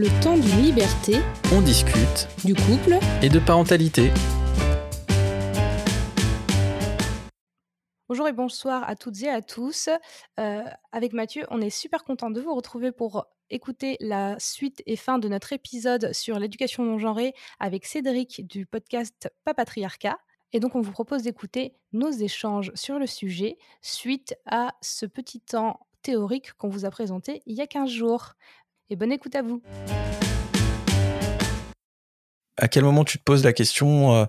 Le temps d'une liberté. On discute. Du couple. Et de parentalité. Bonjour et bonsoir à toutes et à tous. Euh, avec Mathieu, on est super content de vous retrouver pour écouter la suite et fin de notre épisode sur l'éducation non genrée avec Cédric du podcast Papatriarcat. Et donc, on vous propose d'écouter nos échanges sur le sujet suite à ce petit temps théorique qu'on vous a présenté il y a 15 jours et bonne écoute à vous. À quel moment tu te poses la question euh,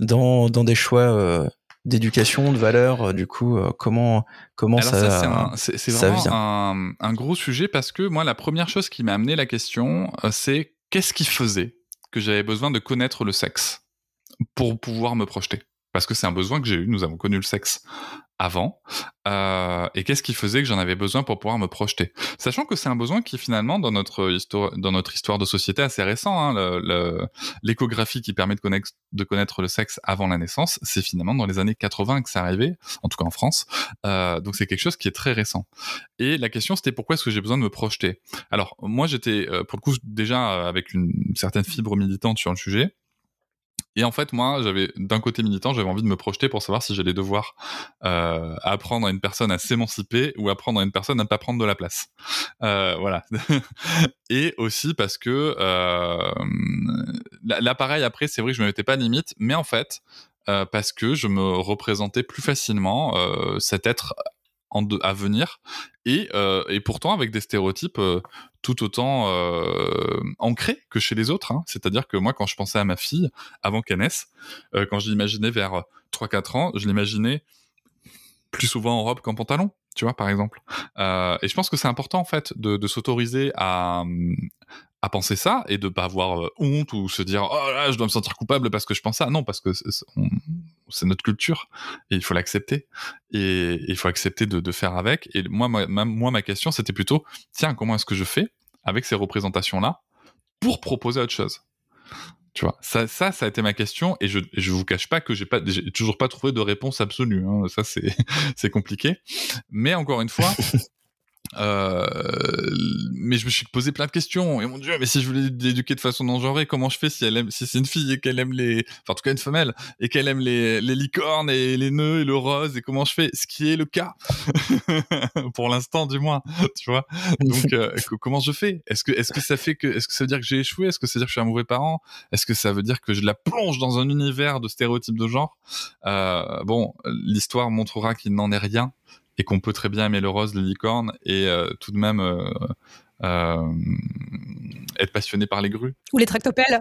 dans, des choix euh, d'éducation, de valeur, euh, du coup, comment, comment Alors ça, c'est vraiment Un, gros sujet parce que moi, la première chose qui m'a amené la question, c'est qu'est-ce qui faisait que j'avais besoin de connaître le sexe pour pouvoir me projeter parce que c'est un besoin que j'ai eu. Nous avons connu le sexe avant. Euh, et qu'est-ce qui faisait que j'en avais besoin pour pouvoir me projeter Sachant que c'est un besoin qui finalement dans notre histoire, dans notre histoire de société assez récent, hein, l'échographie qui permet de connaître, de connaître le sexe avant la naissance, c'est finalement dans les années 80 que c'est arrivé, en tout cas en France. Euh, donc c'est quelque chose qui est très récent. Et la question c'était pourquoi est-ce que j'ai besoin de me projeter Alors moi j'étais euh, pour le coup déjà avec une certaine fibre militante sur le sujet. Et en fait, moi, j'avais d'un côté militant, j'avais envie de me projeter pour savoir si j'allais devoir euh, apprendre à une personne à s'émanciper ou apprendre à une personne à ne pas prendre de la place. Euh, voilà. et aussi parce que euh, là, après, c'est vrai que je ne mettais pas de limite, mais en fait, euh, parce que je me représentais plus facilement euh, cet être à venir et, euh, et, pourtant avec des stéréotypes euh, tout autant euh, ancrés que chez les autres. Hein. C'est-à-dire que moi, quand je pensais à ma fille avant qu'elle naisse, quand je l'imaginais vers 3-4 ans, je l'imaginais plus souvent en robe qu'en pantalon. Tu vois, par exemple. et je pense que c'est important, en fait, de, s'autoriser à, à penser ça et de pas avoir honte ou se dire oh là, je dois me sentir coupable parce que je pense ça. Non, parce que c'est notre culture et il faut l'accepter et il faut accepter de, faire avec. Et moi, ma, moi, ma question, c'était plutôt tiens, comment est-ce que je fais avec ces représentations là pour proposer autre chose tu vois, ça, ça, a été ma question et je, je vous cache pas que j'ai pas, toujours pas trouvé de réponse absolue. Hein. Ça, c'est, c'est compliqué. Mais encore une fois, Euh, mais je me suis posé plein de questions. Et mon dieu, mais si je voulais l'éduquer de façon non genrée, comment je fais si elle aime, si c'est une fille et qu'elle aime les, enfin en tout cas une femelle et qu'elle aime les, les licornes et les nœuds et le rose et comment je fais Ce qui est le cas pour l'instant du moins, tu vois. Donc euh, comment je fais Est-ce que est-ce que ça fait que est-ce que ça veut dire que j'ai échoué Est-ce que ça veut dire que je suis un mauvais parent Est-ce que ça veut dire que je la plonge dans un univers de stéréotypes de genre euh, Bon, l'histoire montrera qu'il n'en est rien et qu'on peut très bien aimer le rose, les licorne et euh, tout de même euh, euh, être passionné par les grues. Ou les tractopelles.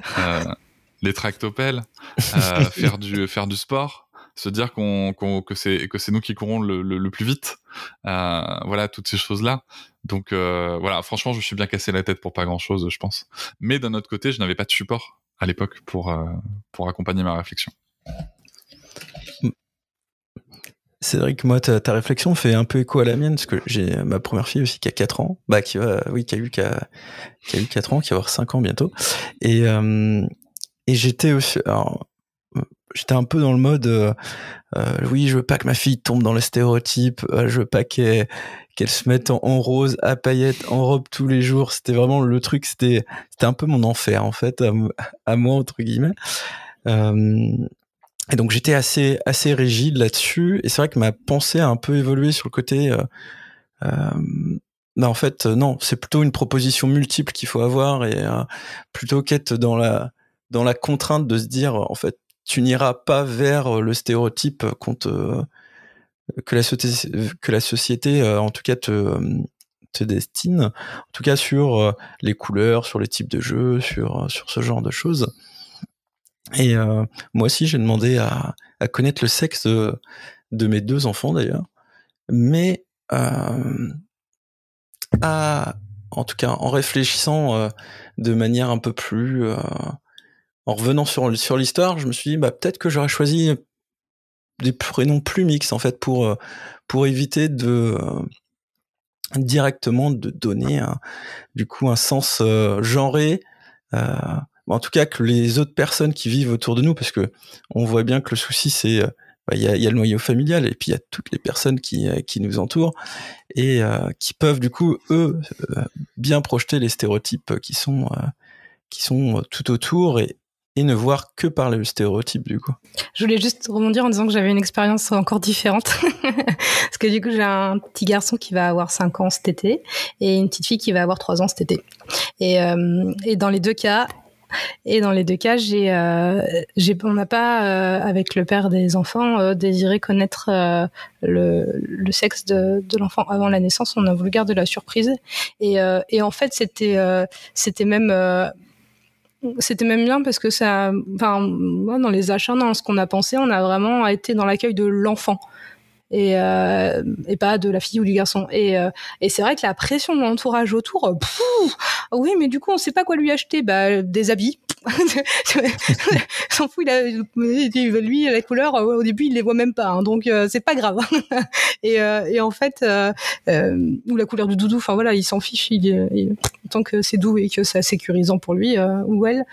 les tractopelles, faire, du, faire du sport se dire qu'on que c'est que c'est nous qui courons le, le, plus vite voilà toutes ces choses là donc voilà franchement je me suis bien cassé la tête pour pas grand chose je pense mais d'un autre côté je n'avais pas de support à l'époque pour pour accompagner ma réflexion Cédric, moi, ta, réflexion fait un peu écho à la mienne, parce que j'ai ma première fille aussi qui a 4 ans, bah, qui va, oui, qui a eu, qui a, qui a eu 4 ans, qui va avoir 5 ans bientôt. Et, euh, et j'étais aussi, j'étais un peu dans le mode, euh, euh, oui, je veux pas que ma fille tombe dans les stéréotypes, je veux pas qu'elle, se mette en, rose, à paillettes, en robe tous les jours. C'était vraiment le truc, c'était, c'était un peu mon enfer, en fait, à, moi, entre guillemets. Et donc j'étais assez assez rigide là-dessus. Et c'est vrai que ma pensée a un peu évolué sur le côté. Euh, euh bah, en fait, euh, non, c'est plutôt une proposition multiple qu'il faut avoir et euh, plutôt qu'être dans la dans la contrainte de se dire en fait tu n'iras pas vers le stéréotype que la, que la société en tout cas te, te destine, en tout cas sur les couleurs, sur les types de jeux, sur, sur ce genre de choses. Et euh, moi aussi, j'ai demandé à, à, connaître le sexe de, de mes deux enfants d'ailleurs, mais euh, à, en tout cas, en réfléchissant euh, de manière un peu plus, en revenant sur sur l'histoire, je me suis dit bah peut-être que j'aurais choisi des prénoms plus mixtes en fait pour pour éviter de directement de donner du coup un sens genré. Euh, bah, en tout cas que les autres personnes qui vivent autour de nous, parce que on voit bien que le souci c'est euh, bah, il y, a, le noyau familial et puis il y a toutes les personnes qui, euh, nous entourent et euh, qui peuvent du coup eux bien projeter les stéréotypes qui sont qui sont tout autour et, ne voir que par le stéréotype du coup. Je voulais juste rebondir en disant que j'avais une expérience encore différente. Parce que du coup, j'ai un petit garçon qui va avoir 5 ans cet été et une petite fille qui va avoir 3 ans cet été. Et, et dans les deux cas, et dans les deux cas, j'ai, euh, on n'a pas, euh, avec le père des enfants, euh, désiré connaître le, sexe de, l'enfant avant la naissance. On a voulu garder la surprise. Et, en fait, c'était, même c'était bien parce que ça, dans les achats, dans ce qu'on a pensé, on a vraiment été dans l'accueil de l'enfant. Euh, et, pas de la fille ou du garçon. Et, euh, c'est vrai que la pression de l'entourage autour, euh, oui, mais du coup, on sait pas quoi lui acheter, bah, des habits. S'en fout, il lui, la couleur, au début, il les voit même pas, hein, donc c'est pas grave. et, en fait, ou la couleur du doudou, enfin voilà, il s'en fiche, tant que c'est doux et que c'est sécurisant pour lui ou elle,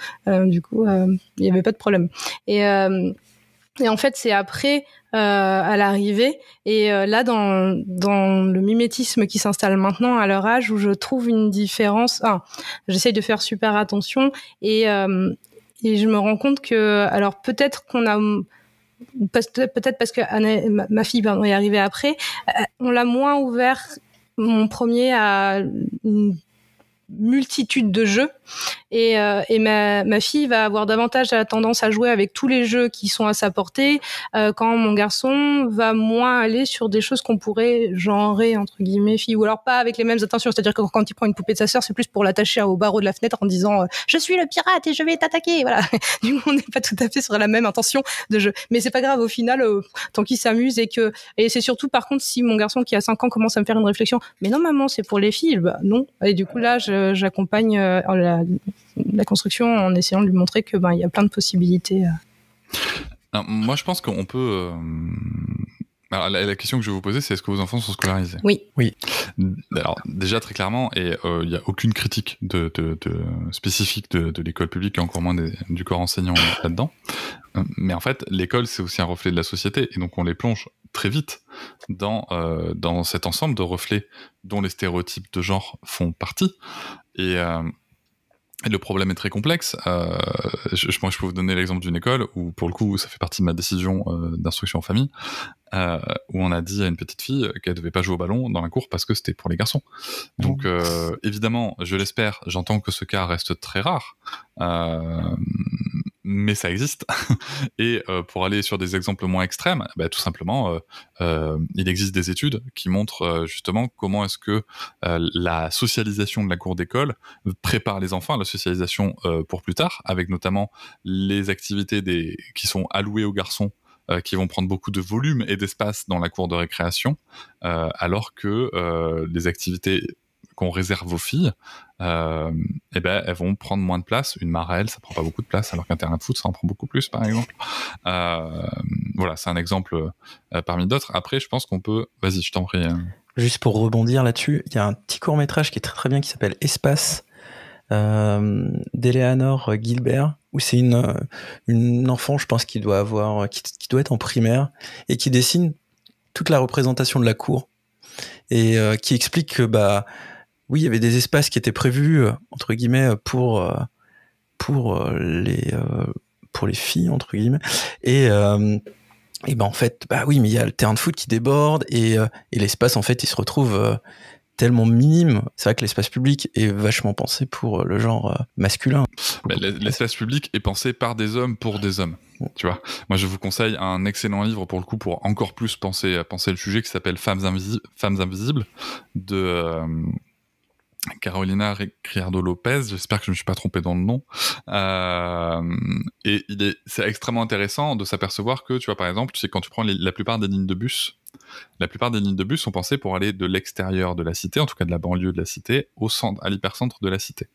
du coup, il n'y avait pas de problème. Et, et en fait, c'est après euh, à l'arrivée. Et euh, là, dans, dans le mimétisme qui s'installe maintenant à leur âge, où je trouve une différence, ah, j'essaye de faire super attention et, euh, et je me rends compte que, alors peut-être qu'on a peut-être parce que ma fille pardon, est arrivée après, on l'a moins ouvert mon premier à une multitude de jeux et, euh, ma, fille va avoir davantage la tendance à jouer avec tous les jeux qui sont à sa portée, euh, quand mon garçon va moins aller sur des choses qu'on pourrait genrer entre guillemets fille, ou alors pas avec les mêmes intentions C'est-à-dire que quand il prend une poupée de sa sœur, c'est plus pour l'attacher au barreau de la fenêtre en disant euh, je suis le pirate et je vais t'attaquer. Voilà. du coup, on n'est pas tout à fait sur la même intention de jeu, mais c'est pas grave au final, tant qu'il s'amuse et que et c'est surtout par contre si mon garçon qui a 5 ans commence à me faire une réflexion, mais non maman c'est pour les filles, bah non. Et du coup là j'accompagne la, construction en essayant de lui montrer que ben il y a plein de possibilités. Euh. moi, je pense qu'on peut. Euh, alors, la, question que je vais vous poser, c'est est-ce que vos enfants sont scolarisés Oui. Oui. Alors, déjà, très clairement, et euh, il n'y a aucune critique de, de, spécifique de, l'école publique, et encore moins du corps enseignant là-dedans. Mais en fait, l'école, c'est aussi un reflet de la société, et donc on les plonge très vite dans, dans cet ensemble de reflets dont les stéréotypes de genre font partie. Et le problème est très complexe. Euh, je, je, que je peux vous donner l'exemple d'une école où, pour le coup, ça fait partie de ma décision euh, d'instruction en famille, euh, où on a dit à une petite fille qu'elle devait pas jouer au ballon dans la cour parce que c'était pour les garçons. Donc, oh. euh, évidemment, je l'espère, j'entends que ce cas reste très rare. Euh, mais ça existe. Et euh, pour aller sur des exemples moins extrêmes, bah, tout simplement, euh, euh, il existe des études qui montrent justement comment est-ce que la socialisation de la cour d'école prépare les enfants à la socialisation pour plus tard, avec notamment les activités qui sont allouées aux garçons qui vont prendre beaucoup de volume et d'espace dans la cour de récréation, alors que les activités qu'on réserve aux filles, euh, eh ben, elles vont prendre moins de place. Une marelle, ça prend pas beaucoup de place, alors qu'un terrain de foot, ça en prend beaucoup plus, par exemple. Euh, voilà, c'est un exemple euh, parmi d'autres. Après, je pense qu'on peut. Vas-y, je t'en prie. Hein. Juste pour rebondir là-dessus, il y a un petit court métrage qui est très très bien qui s'appelle Espace euh, d'Eleanor Gilbert, où c'est une, euh, une enfant, je pense, qui doit avoir, qui, doit être en primaire et qui dessine toute la représentation de la cour et qui explique que bah oui, il y avait des espaces qui étaient prévus euh, entre guillemets euh, pour euh, pour les pour les filles entre guillemets et et ben en fait bah oui mais il y a le terrain de foot qui déborde et, et l'espace en fait il se retrouve tellement minime. C'est vrai que l'espace public est vachement pensé pour le genre masculin. l'espace public est pensé par des hommes pour des hommes. Tu vois, moi je vous conseille un excellent livre pour le coup pour encore plus penser penser le sujet qui s'appelle Femmes, Femmes invisibles de Carolina Criardo Lopez, j'espère que je ne me suis pas trompé dans le nom. Euh, et il est, c'est extrêmement intéressant de s'apercevoir que, tu vois, par exemple, tu quand tu prends la plupart des lignes de bus, la plupart des lignes de bus sont pensées pour aller de l'extérieur de la cité, en tout cas de la banlieue de la cité, au centre, à l'hypercentre de la cité.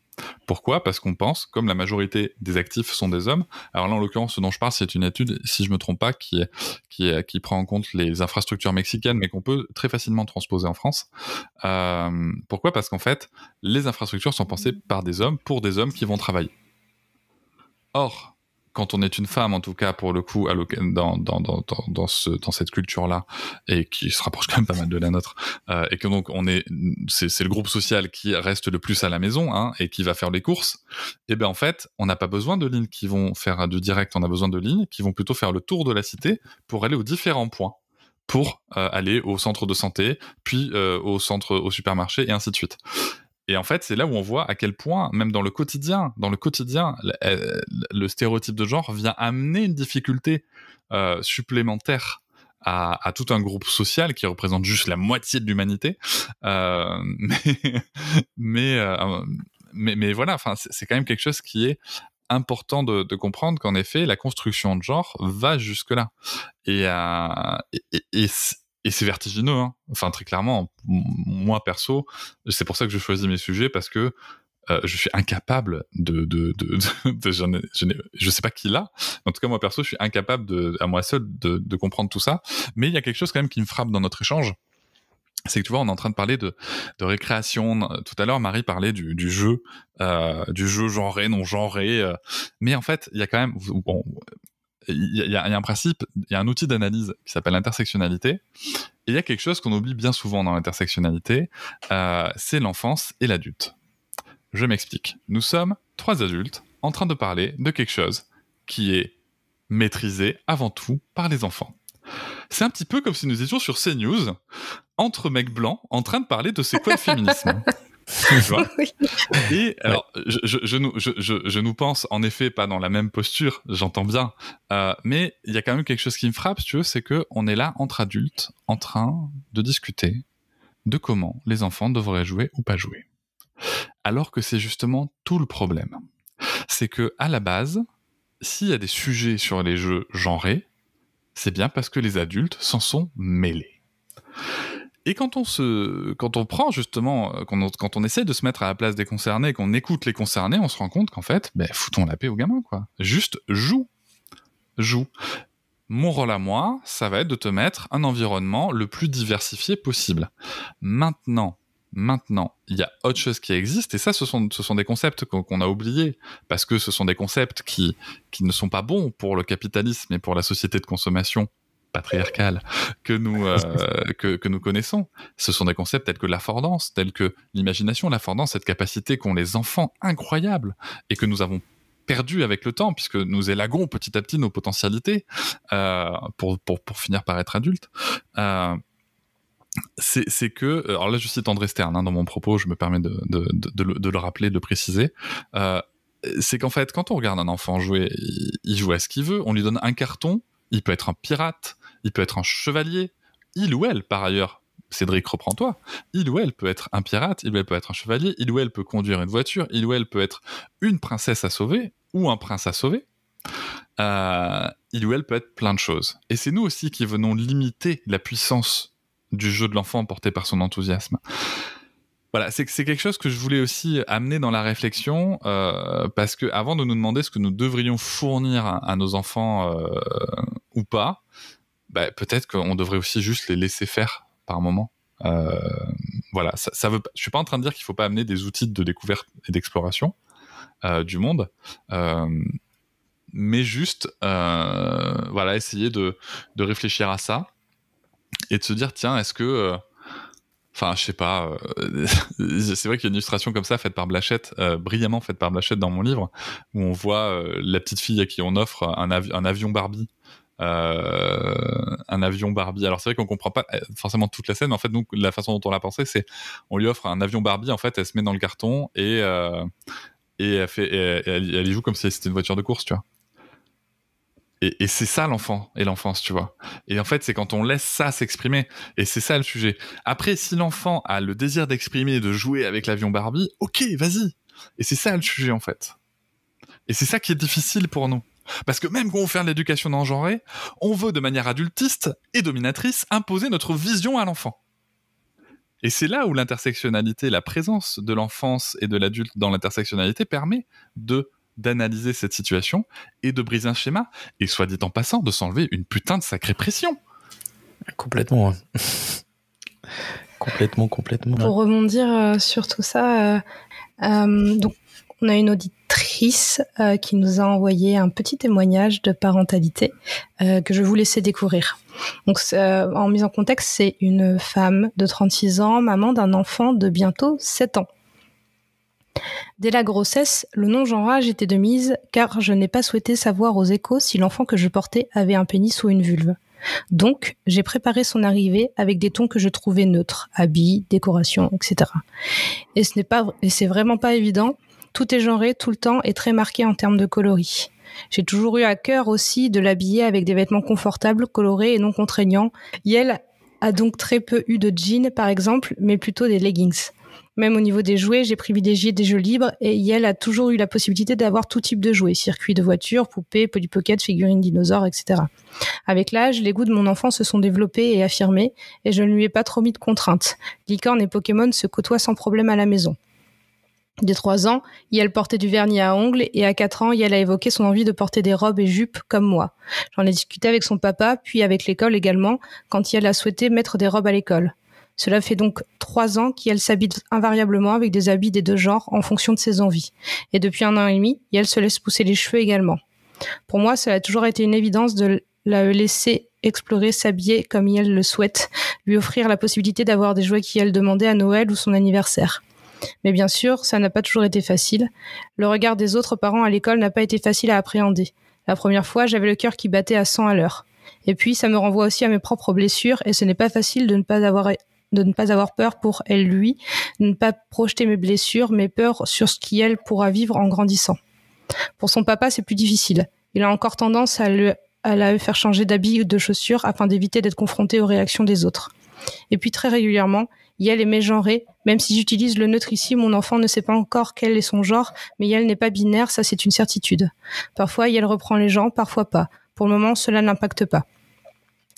Pourquoi Parce qu'on pense, comme la majorité des actifs sont des hommes, alors là en l'occurrence ce dont je parle c'est une étude, si je me trompe pas, qui, qui, qui prend en compte les infrastructures mexicaines mais qu'on peut très facilement transposer en France. Euh, pourquoi Parce qu'en fait les infrastructures sont pensées mmh. par des hommes pour des hommes qui vont travailler. Or, quand on est une femme, en tout cas pour le coup, dans, dans, ce, dans cette culture-là, et qui se rapproche quand même pas mal de la nôtre, euh, et que donc on est, c'est le groupe social qui reste le plus à la maison hein, et qui va faire les courses, et eh bien en fait, on n'a pas besoin de lignes qui vont faire du direct, on a besoin de lignes qui vont plutôt faire le tour de la cité pour aller aux différents points pour euh, aller au centre de santé, puis euh, au centre au supermarché et ainsi de suite. Et en fait, c'est là où on voit à quel point, même dans le quotidien, dans le quotidien, le, euh, stéréotype de genre vient amener une difficulté euh, supplémentaire à, tout un groupe social qui représente juste la moitié de l'humanité. Euh, mais, mais, mais, voilà, enfin, c'est quand même quelque chose qui est important de, comprendre qu'en effet, la construction de genre va jusque-là. Et, et, et et c'est vertigineux, hein. enfin très clairement. Moi perso, c'est pour ça que je choisis mes sujets parce que euh, je suis incapable de, de, de, de je, ne, je sais pas qui l'a. En tout cas, moi perso, je suis incapable de, à moi seul de, comprendre tout ça. Mais il y a quelque chose quand même qui me frappe dans notre échange. C'est que tu vois, on est en train de parler de, récréation. Tout à l'heure, Marie parlait du, du jeu, euh, du jeu genré, non genré. Euh. mais en fait, il y a quand même, bon, il y, a un principe, il y a un outil d'analyse qui s'appelle l'intersectionnalité. Et il y a quelque chose qu'on oublie bien souvent dans l'intersectionnalité, euh, c'est l'enfance et l'adulte. Je m'explique. Nous sommes trois adultes en train de parler de quelque chose qui est maîtrisé avant tout par les enfants. C'est un petit peu comme si nous étions sur CNews, entre mecs blancs, en train de parler de c'est quoi le féminisme. Et alors, je, je, nous, je, je, nous pense, en effet, pas dans la même posture, j'entends bien, euh, mais il y a quand même quelque chose qui me frappe, tu veux, c'est qu'on est là entre adultes, en train de discuter de comment les enfants devraient jouer ou pas jouer. Alors que c'est justement tout le problème. C'est que, à la base, s'il y a des sujets sur les jeux genrés, c'est bien parce que les adultes s'en sont mêlés. Et quand on se, quand on prend justement, euh, quand on, quand on essaie de se mettre à la place des concernés, qu'on écoute les concernés, on se rend compte qu'en fait, ben, foutons la paix aux gamins, quoi. Juste joue, joue. Mon rôle à moi, ça va être de te mettre un environnement le plus diversifié possible. Maintenant, maintenant, il y a autre chose qui existe, et ça, ce sont, ce sont des concepts qu'on a oubliés, parce que ce sont des concepts qui, qui ne sont pas bons pour le capitalisme et pour la société de consommation patriarcale que nous euh, que, nous connaissons. Ce sont des concepts tels que l'affordance, tels que l'imagination, l'affordance, cette capacité qu'ont les enfants incroyables, et que nous avons perdu avec le temps puisque nous élaguons petit à petit nos potentialités euh, pour, finir par être adultes. Euh, c'est que, alors là je cite André Stern hein, dans mon propos, je me permets de, le, rappeler, de le préciser, c'est qu'en fait quand on regarde un enfant jouer, il joue à ce qu'il veut, on lui donne un carton, il peut être un pirate, il peut être un chevalier, il ou elle par ailleurs. Cédric, reprends-toi. Il ou elle peut être un pirate, il ou elle peut être un chevalier, il ou elle peut conduire une voiture, il ou elle peut être une princesse à sauver ou un prince à sauver. Euh, il ou elle peut être plein de choses. Et c'est nous aussi qui venons limiter la puissance du jeu de l'enfant porté par son enthousiasme. Voilà, c'est quelque chose que je voulais aussi amener dans la réflexion, euh, parce que avant de nous demander ce que nous devrions fournir à, nos enfants euh, ou pas, bah, peut-être qu'on devrait aussi juste les laisser faire par moment. Euh, voilà, ça, veut. Je suis pas en train de dire qu'il faut pas amener des outils de découverte et d'exploration euh, du monde, euh, mais juste, euh, voilà, essayer de, réfléchir à ça et de se dire tiens, est-ce que Enfin, je sais pas. c'est vrai qu'il y a une illustration comme ça faite par Blachette, brillamment faite par Blachette dans mon livre, où on voit la petite fille à qui on offre un, un avion Barbie euh, un avion Barbie. Alors c'est vrai qu'on comprend pas euh, forcément toute la scène, mais en fait donc la façon dont on l'a pensé, c'est on lui offre un avion Barbie. En fait, elle se met dans le carton et euh, et elle y joue comme si c'était une voiture de course, tu vois. Et, et c'est ça l'enfant et l'enfance, tu vois. Et en fait, c'est quand on laisse ça s'exprimer. Et c'est ça le sujet. Après, si l'enfant a le désir d'exprimer, de jouer avec l'avion Barbie, ok, vas-y. Et c'est ça le sujet, en fait. Et c'est ça qui est difficile pour nous. Parce que même quand on fait de l'éducation non on veut de manière adultiste et dominatrice imposer notre vision à l'enfant. Et c'est là où l'intersectionnalité, la présence de l'enfance et de l'adulte dans l'intersectionnalité permet de d'analyser cette situation et de briser un schéma, et soit dit en passant, de s'enlever une putain de sacrée pression. Complètement. Hein. complètement, complètement. Pour rebondir euh, sur tout ça, euh, euh, donc on a une auditrice euh, qui nous a envoyé un petit témoignage de parentalité euh, que je vous laisser découvrir. Donc, euh, en mise en contexte, c'est une femme de 36 ans, maman d'un enfant de bientôt 7 ans. Dès la grossesse, le non-genrage était de mise car je n'ai pas souhaité savoir aux échos si l'enfant que je portais avait un pénis ou une vulve. Donc, j'ai préparé son arrivée avec des tons que je trouvais neutres, habits, décorations, etc. Et ce n'est pas, et c'est vraiment pas évident tout est genré tout le temps et très marqué en termes de coloris. J'ai toujours eu à cœur aussi de l'habiller avec des vêtements confortables, colorés et non contraignants. Yel a donc très peu eu de jeans, par exemple, mais plutôt des leggings. Même au niveau des jouets, j'ai privilégié des jeux libres et Yel a toujours eu la possibilité d'avoir tout type de jouets, circuits de voiture, poupées, polypockets, figurines dinosaures, etc. Avec l'âge, les goûts de mon enfant se sont développés et affirmés et je ne lui ai pas trop mis de contraintes. Licorne et Pokémon se côtoient sans problème à la maison. Dès trois ans, Yael portait du vernis à ongles et à quatre ans, Yael a évoqué son envie de porter des robes et jupes comme moi. J'en ai discuté avec son papa, puis avec l'école également, quand Yael a souhaité mettre des robes à l'école. Cela fait donc trois ans qu'Yael s'habite invariablement avec des habits des deux genres en fonction de ses envies. Et depuis un an et demi, Yael se laisse pousser les cheveux également. Pour moi, cela a toujours été une évidence de la laisser explorer, s'habiller comme Yael le souhaite, lui offrir la possibilité d'avoir des jouets qu'Yael demandait à Noël ou son anniversaire. Mais bien sûr, ça n'a pas toujours été facile. Le regard des autres parents à l'école n'a pas été facile à appréhender. La première fois, j'avais le cœur qui battait à 100 à l'heure. Et puis, ça me renvoie aussi à mes propres blessures, et ce n'est pas facile de ne pas avoir de ne pas avoir peur pour elle, lui, de ne pas projeter mes blessures, mes peurs sur ce qu'elle pourra vivre en grandissant. Pour son papa, c'est plus difficile. Il a encore tendance à, à la faire changer d'habit ou de chaussures afin d'éviter d'être confronté aux réactions des autres. Et puis très régulièrement, il est mégenré, Même si j'utilise le neutre ici, mon enfant ne sait pas encore quel est son genre, mais Yael n'est pas binaire, ça c'est une certitude. Parfois, Yael reprend les gens, parfois pas. Pour le moment, cela n'impacte pas.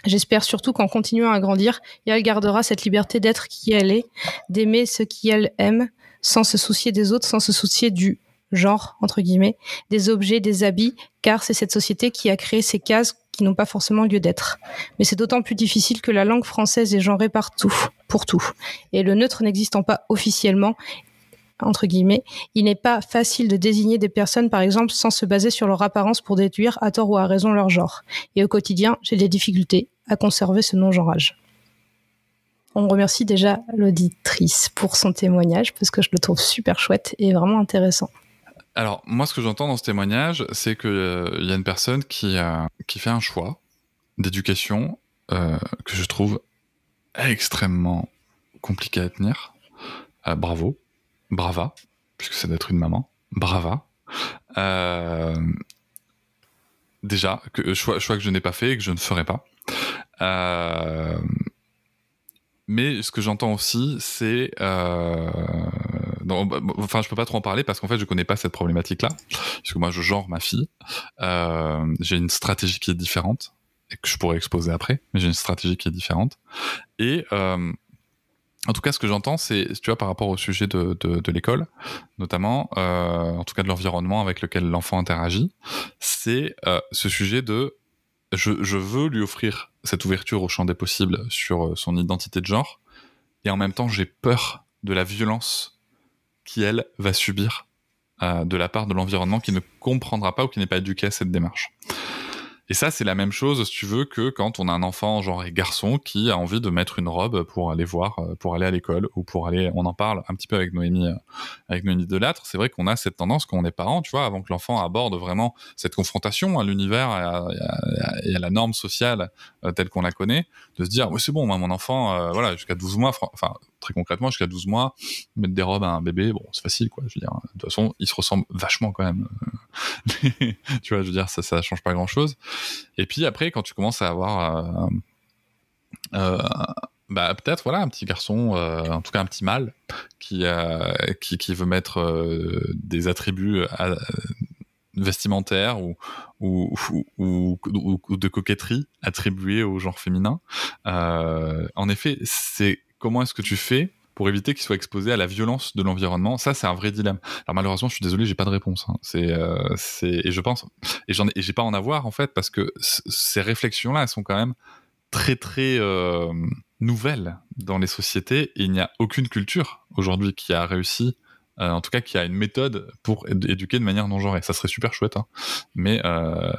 J'espère surtout qu'en continuant à grandir, Yael gardera cette liberté d'être qui elle est, d'aimer ce qu'elle aime, sans se soucier des autres, sans se soucier du genre, entre guillemets, des objets, des habits, car c'est cette société qui a créé ces cases qui n'ont pas forcément lieu d'être. Mais c'est d'autant plus difficile que la langue française est genrée partout, pour tout. Et le neutre n'existant pas officiellement, entre guillemets, il n'est pas facile de désigner des personnes, par exemple, sans se baser sur leur apparence pour déduire à tort ou à raison leur genre. Et au quotidien, j'ai des difficultés à conserver ce non-genrage. On remercie déjà l'auditrice pour son témoignage parce que je le trouve super chouette et vraiment intéressant. Alors, moi, ce que j'entends dans ce témoignage, c'est qu'il euh, y a une personne qui, qui fait un choix d'éducation euh, que je trouve extrêmement compliqué à tenir. Euh, bravo, brava, puisque ça d'être une maman, brava. déjà, choix que je n'ai pas fait et que je ne ferai pas. mais ce que j'entends aussi, c'est bah, enfin, je peux pas trop en parler parce qu'en fait, je connais pas cette problématique-là, puisque moi, je genre ma fille. Euh, j'ai une stratégie qui est différente et que je pourrais exposer après, mais j'ai une stratégie qui est différente. Et euh, en tout cas, ce que j'entends, c'est, tu vois, par rapport au sujet de, l'école, notamment, euh, en tout cas de l'environnement avec lequel l'enfant interagit, c'est ce sujet de je, je veux lui offrir cette ouverture au champ des possibles sur son identité de genre, et en même temps, j'ai peur de la violence qui, elle, va subir euh, de la part de l'environnement qui ne comprendra pas ou qui n'est pas éduqué à cette démarche. Et ça, c'est la même chose, si tu veux, que quand on a un enfant genre garçon qui a envie de mettre une robe pour aller voir, euh, pour aller à l'école ou pour aller. On en parle un petit peu avec Noémie, euh, avec Noémie Delattre. C'est vrai qu'on a cette tendance quand on est parent, tu vois, avant que l'enfant aborde vraiment cette confrontation à l'univers et, à la norme sociale euh, telle qu'on la connaît, de se dire, oui, c'est bon, moi, mon enfant, voilà, jusqu'à 12 mois, enfin, très concrètement, jusqu'à 12 mois, mettre des robes à un bébé, bon, c'est facile, quoi. Je veux dire, de toute façon, il se ressemble vachement quand même. tu vois, je veux dire, ça, ça change pas grand chose. Et puis après, quand tu commences à avoir euh, euh, bah, peut-être voilà un petit garçon, euh, en tout cas un petit mâle, qui, veut mettre des attributs vestimentaires ou ou, de coquetterie attribués au genre féminin. en effet, c'est comment est-ce que tu fais pour éviter qu'ils soient exposés à la violence de l'environnement Ça, c'est un vrai dilemme. Alors malheureusement, je suis désolé, j'ai pas de réponse. Hein. Euh, c'est, et je pense, et j'en, n'ai j'ai pas en avoir en fait, parce que ces réflexions-là, elles sont quand même très très euh, nouvelles dans les sociétés. il n'y a aucune culture aujourd'hui qui a réussi euh, en tout cas qui a une méthode pour éduquer de manière non genrée. Ça serait super chouette, hein. mais euh,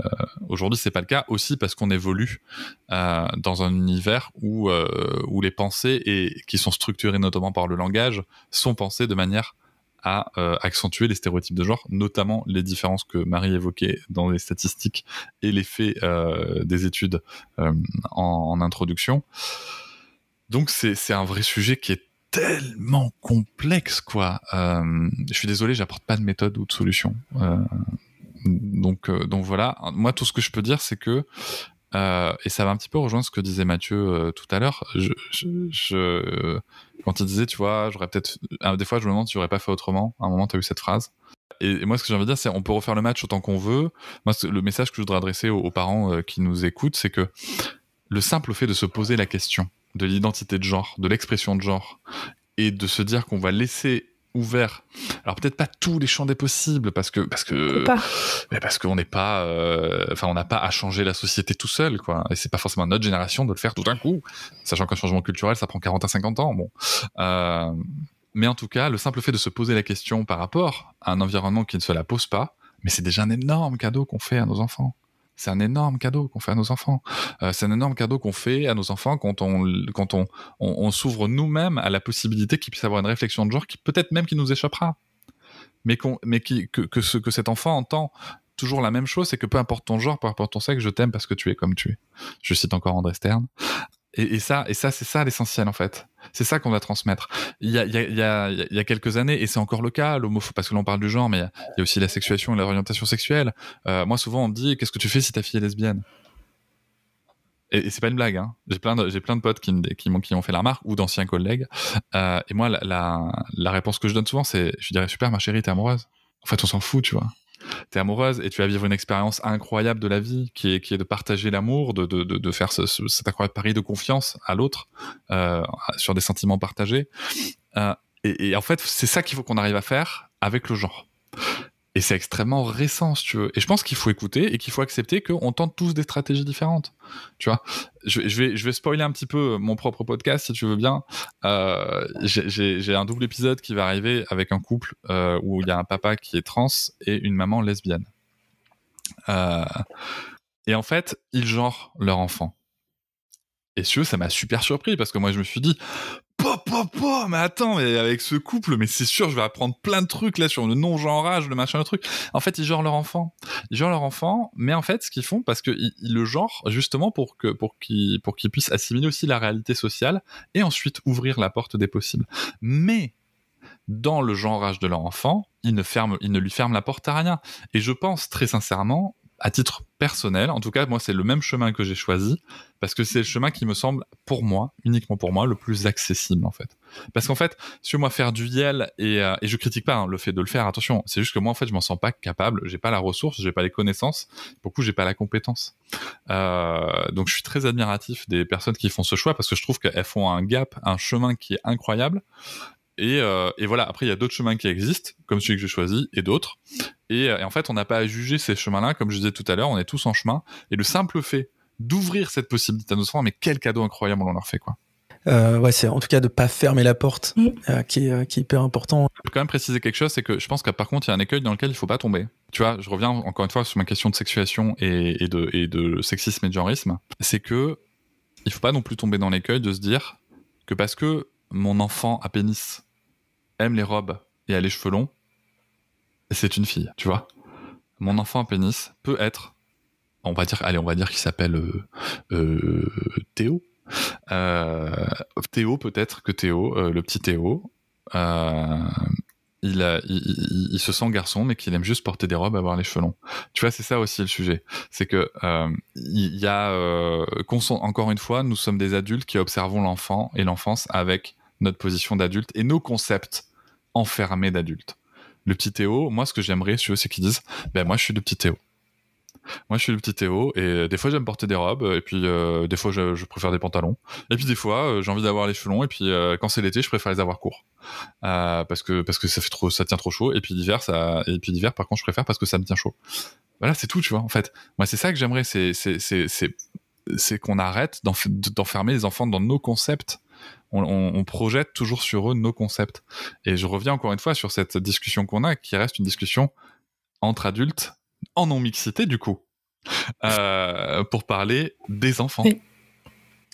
aujourd'hui c'est pas le cas aussi parce qu'on évolue euh, dans un univers où euh, où les pensées et qui sont structurées notamment par le langage sont pensées de manière à accentuer les stéréotypes de genre, notamment les différences que Marie évoquait dans les statistiques et les faits des études en, en, introduction. Donc c'est un vrai sujet qui est tellement complexe, quoi. Euh, je suis désolé, j'apporte pas de méthode ou de solution. Euh, donc, euh, donc voilà. Moi, tout ce que je peux dire, c'est que et ça va un petit peu rejoindre ce que disait Mathieu tout à l'heure. Je, quand il disait, tu vois, j'aurais peut-être. des fois, je me demande si j'aurais pas fait autrement. À un moment, tu as eu cette phrase. Et, moi, ce que j'ai envie de dire, c'est on peut refaire le match autant qu'on veut. Moi, le message que je voudrais adresser aux parents qui nous écoutent, c'est que le simple fait de se poser la question, de l'identité de genre, de l'expression de genre, et de se dire qu'on va laisser ouvert. Alors peut-être pas tous les champs des possibles parce que parce que mais parce qu'on n'est pas euh, enfin on n'a pas à changer la société tout seul quoi et c'est pas forcément notre génération de le faire tout d'un coup sachant qu'un changement culturel ça prend 40 à 50 ans bon euh, mais en tout cas le simple fait de se poser la question par rapport à un environnement qui ne se la pose pas mais c'est déjà un énorme cadeau qu'on fait à nos enfants. C'est un énorme cadeau qu'on fait à nos enfants. Euh, c'est un énorme cadeau qu'on fait à nos enfants quand on, quand on, on, s'ouvre nous-mêmes à la possibilité qu'ils puissent avoir une réflexion de genre qui peut-être même qui nous échappera. Mais, mais qui, que, que, ce, que cet enfant entend toujours la même chose, c'est que peu importe ton genre, peu importe ton sexe, je t'aime parce que tu es comme tu es. Je cite encore André Stern. Et, ça, et ça, c'est ça l'essentiel en fait. C'est ça qu'on va transmettre. Il y a, il y quelques années, et c'est encore le cas, l'homophobie, parce que l'on parle du genre, mais il y, a aussi la sexuation et l'orientation sexuelle. Euh, moi, souvent, on me dit Qu'est-ce que tu fais si ta fille est lesbienne et, c'est pas une blague, hein. j'ai plein de j'ai plein de potes qui, m'ont qui ont fait la remarque ou d'anciens collègues. Euh, et moi, la, la, réponse que je donne souvent, c'est je dirais super, ma chérie, t'es amoureuse. En fait, on s'en fout, tu vois. T'es amoureuse et tu vas vivre une expérience incroyable de la vie qui est, de partager l'amour, de, faire cet incroyable pari de confiance à l'autre euh, sur des sentiments partagés. Euh, et, en fait, c'est ça qu'il faut qu'on arrive à faire avec le genre. Et c'est extrêmement récent, si tu veux. Et je pense qu'il faut écouter et qu'il faut accepter qu'on tente tous des stratégies différentes. Tu vois, je, vais, je vais spoiler un petit peu mon propre podcast, si tu veux bien. Euh, j'ai un double épisode qui va arriver avec un couple euh, où il y a un papa qui est trans et une maman lesbienne. Euh, et en fait, ils genrent leur enfant. Et ça m'a super surpris parce que moi, je me suis dit, mais attends, mais avec ce couple, mais c'est sûr, je vais apprendre plein de trucs là sur le non-genrage, le machin, le truc. En fait, ils genrent leur enfant. Ils leur enfant, mais en fait, ce qu'ils font, parce qu'ils le genre justement pour que pour qu'ils puissent assimiler aussi la réalité sociale et ensuite ouvrir la porte des possibles. Mais dans le genrage de leur enfant, ils ne, ferment, ils ne lui ferment la porte à rien. Et je pense très sincèrement à titre personnel, en tout cas, moi, c'est le même chemin que j'ai choisi parce que c'est le chemin qui me semble, pour moi, uniquement pour moi, le plus accessible en fait. Parce qu'en fait, sur moi faire du YEL et, euh, et je critique pas hein, le fait de le faire, attention, c'est juste que moi en fait, je m'en sens pas capable, j'ai pas la ressource, j'ai pas les connaissances, beaucoup j'ai pas la compétence. Euh, donc je suis très admiratif des personnes qui font ce choix parce que je trouve qu'elles font un gap, un chemin qui est incroyable et, euh, et, voilà, après, il y a d'autres chemins qui existent, comme celui que j'ai choisi, et d'autres. Euh, et, en fait, on n'a pas à juger ces chemins-là, comme je disais tout à l'heure, on est tous en chemin. Et le simple fait d'ouvrir cette possibilité à nos enfants, mais quel cadeau incroyable on leur fait, quoi. Euh, ouais, c'est en tout cas de pas fermer la porte, mm. euh, qui, est, qui, est, hyper important. Je peux quand même préciser quelque chose, c'est que je pense que par contre, il y a un écueil dans lequel il ne faut pas tomber. Tu vois, je reviens encore une fois sur ma question de sexuation et, de, et de sexisme et de genreisme. C'est que il faut pas non plus tomber dans l'écueil de se dire que parce que mon enfant a pénis, aime les robes et a les cheveux longs, c'est une fille, tu vois. Mon enfant à pénis peut être, on va dire, allez, on va dire qu'il s'appelle euh, euh, Théo. Euh, Théo, peut-être que Théo, le petit Théo, il, il, se sent garçon, mais qu'il aime juste porter des robes, avoir les cheveux longs. Tu vois, c'est ça aussi le sujet. C'est que il y a, encore une fois, nous sommes des adultes qui observons l'enfant et l'enfance avec notre position d'adulte et nos concepts enfermés d'adulte. Le petit Théo, moi, ce que j'aimerais, c'est qu'ils disent Ben, moi, je suis le petit Théo. Moi, je suis le petit Théo, et euh, des fois, j'aime porter des robes, et puis euh, des fois, je, préfère des pantalons. Et puis, des fois, euh, j'ai envie d'avoir les cheveux longs, et puis quand c'est l'été, je préfère les avoir courts. parce que, parce que ça, fait trop, ça tient trop chaud, et puis l'hiver, et puis l'hiver, par contre, je préfère parce que ça me tient chaud. Voilà, c'est tout, tu vois, en fait. Moi, c'est ça que j'aimerais, c'est qu'on arrête d'enfermer les enfants dans nos concepts on, projette toujours sur eux nos concepts. Et je reviens encore une fois sur cette discussion qu'on a, qui reste une discussion entre adultes, en non-mixité du coup, euh, pour parler des enfants.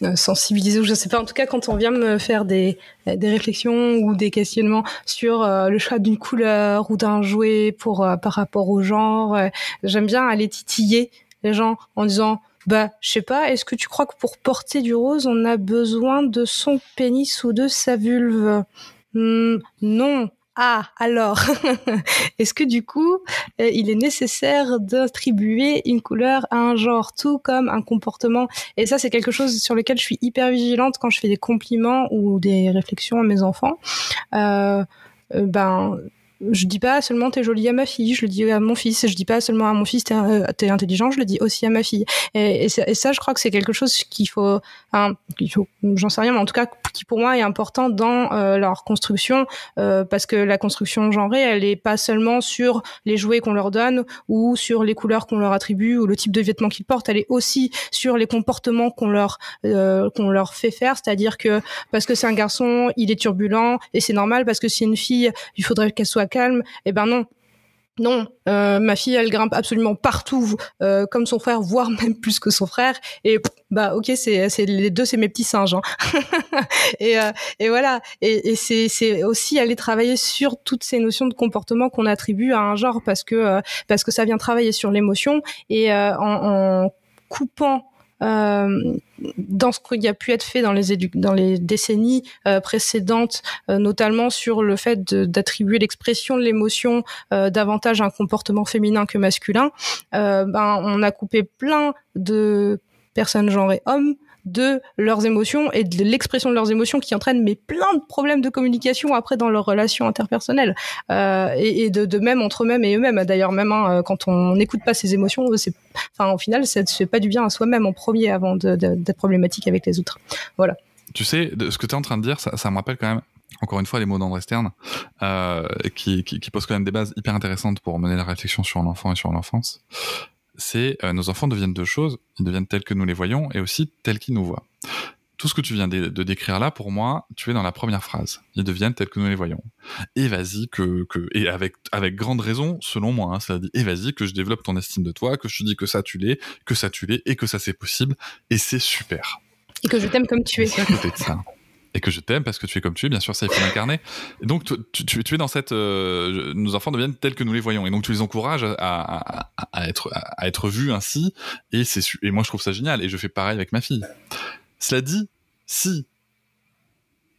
Euh, sensibiliser ou je sais pas en tout cas quand on vient me faire des, réflexions ou des questionnements sur euh, le choix d'une couleur ou d'un jouet pour par rapport au genre j'aime bien aller titiller les gens en disant bah, je sais pas, est-ce que tu crois que pour porter du rose, on a besoin de son pénis ou de sa vulve hmm, Non. Ah, alors, est-ce que du coup, euh, il est nécessaire d'attribuer une couleur à un genre, tout comme un comportement Et ça, c'est quelque chose sur lequel je suis hyper vigilante quand je fais des compliments ou des réflexions à mes enfants. Euh, euh ben, je dis pas seulement t'es jolie à ma fille, je le dis à mon fils, je dis pas seulement à mon fils t'es, euh, intelligent, je le dis aussi à ma fille. Et, ça, je crois que c'est quelque chose qu'il faut, j'en sais rien, mais en tout cas qui pour moi est important dans euh, leur construction, euh, parce que la construction genrée, elle est pas seulement sur les jouets qu'on leur donne ou sur les couleurs qu'on leur attribue ou le type de vêtements qu'ils portent, elle est aussi sur les comportements qu'on leur qu'on leur fait faire, c'est-à-dire que parce que c'est un garçon, il est turbulent et c'est normal, parce que c'est une fille, il faudrait qu'elle soit calme. Eh ben non. Non, euh, ma fille, elle grimpe absolument partout, euh, comme son frère, voire même plus que son frère. Et bah ok, c'est les deux, c'est mes petits singes. Hein. Euh, et, voilà. Et, c'est aussi aller travailler sur toutes ces notions de comportement qu'on attribue à un genre, parce que parce que ça vient travailler sur l'émotion et en coupant euh, dans ce qu'il a pu être fait dans les, dans les décennies euh, précédentes, euh, notamment sur le fait d'attribuer l'expression de l'émotion davantage à un comportement féminin que masculin, ben, on a coupé plein de personnes genrées hommes de leurs émotions et de l'expression de leurs émotions qui entraînent mais plein de problèmes de communication après dans leurs relations interpersonnelles euh, et, de, même entre eux-mêmes et eux-mêmes. D'ailleurs, même hein, euh, quand on n'écoute pas ses émotions, euh, c'est, enfin, au final, ça ne pas du bien à soi-même en premier avant d'être problématique avec les autres. Voilà. Tu sais, ce que tu es en train de dire, ça, me rappelle quand même encore une fois les mots d'André Stern, qui, qui, quand même des bases hyper intéressantes pour mener la réflexion sur l'enfant et sur l'enfance c'est euh, nos enfants deviennent deux choses, ils deviennent tels que nous les voyons et aussi tels qu'ils nous voient. Tout ce que tu viens de, décrire là, pour moi, tu es dans la première phrase. Ils deviennent tels que nous les voyons. Et vas-y que, et avec, avec grande raison, selon moi, ça hein, dit, et vas-y que je développe ton estime de toi, que je te dis que ça tu l'es, que ça tu l'es, et que ça c'est possible, et c'est super. Et que je t'aime comme tu es. ça et que je t'aime parce que tu es comme tu es, bien sûr, ça il faut l'incarner. Et donc tu, tu, tu, es dans cette, euh, nos enfants deviennent tels que nous les voyons, et donc tu les encourages à, à, à être à être vus ainsi, et c'est et moi je trouve ça génial, et je fais pareil avec ma fille. Cela dit, si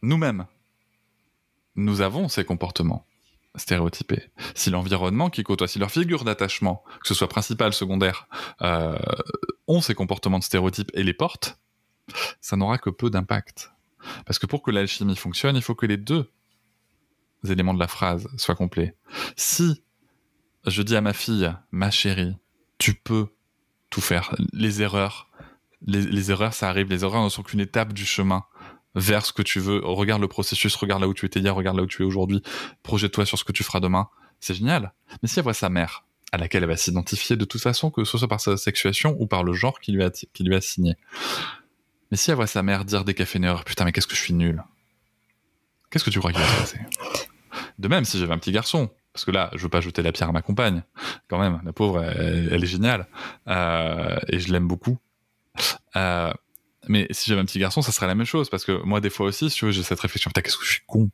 nous-mêmes nous avons ces comportements stéréotypés, si l'environnement qui côtoie, si leur figure d'attachement, que ce soit principale, secondaire, euh, ont ces comportements de stéréotypes et les portent, ça n'aura que peu d'impact. Parce que pour que l'alchimie fonctionne, il faut que les deux éléments de la phrase soient complets. Si je dis à ma fille, ma chérie, tu peux tout faire, les erreurs, les, erreurs, ça arrive, les erreurs ne sont qu'une étape du chemin vers ce que tu veux, regarde le processus, regarde là où tu étais hier, regarde là où tu es aujourd'hui, projette-toi sur ce que tu feras demain, c'est génial. Mais si elle voit sa mère, à laquelle elle va s'identifier de toute façon, que ce soit par sa sexuation ou par le genre qui lui, a, qui lui a signé, mais si elle voit sa mère dire décaféineur, putain, mais qu'est-ce que je suis nul Qu'est-ce que tu crois qu'il va se passer De même, si j'avais un petit garçon, parce que là, je veux pas jeter la pierre à ma compagne, quand même, la pauvre, elle, est géniale, euh, et je l'aime beaucoup. Euh, mais si j'avais un petit garçon, ça serait la même chose, parce que moi, des fois aussi, si tu veux, j'ai cette réflexion, putain, qu'est-ce que je suis con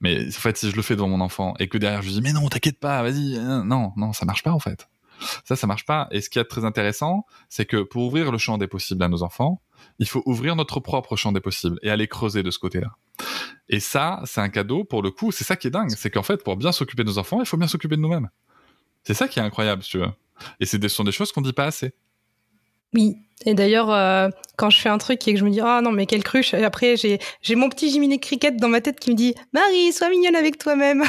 Mais en fait, si je le fais devant mon enfant, et que derrière, je lui dis, mais non, t'inquiète pas, vas-y, euh, non, non, ça marche pas, en fait. Ça, ça marche pas. Et ce qui est très intéressant, c'est que pour ouvrir le champ des possibles à nos enfants, il faut ouvrir notre propre champ des possibles et aller creuser de ce côté-là. Et ça, c'est un cadeau pour le coup. C'est ça qui est dingue, c'est qu'en fait, pour bien s'occuper de nos enfants, il faut bien s'occuper de nous-mêmes. C'est ça qui est incroyable, tu vois. Et ce sont des choses qu'on dit pas assez. Oui. Et d'ailleurs, euh, quand je fais un truc et que je me dis, ah non, mais quelle cruche, et après, j'ai, mon petit Jiminy Cricket dans ma tête qui me dit, Marie, sois mignonne avec toi-même.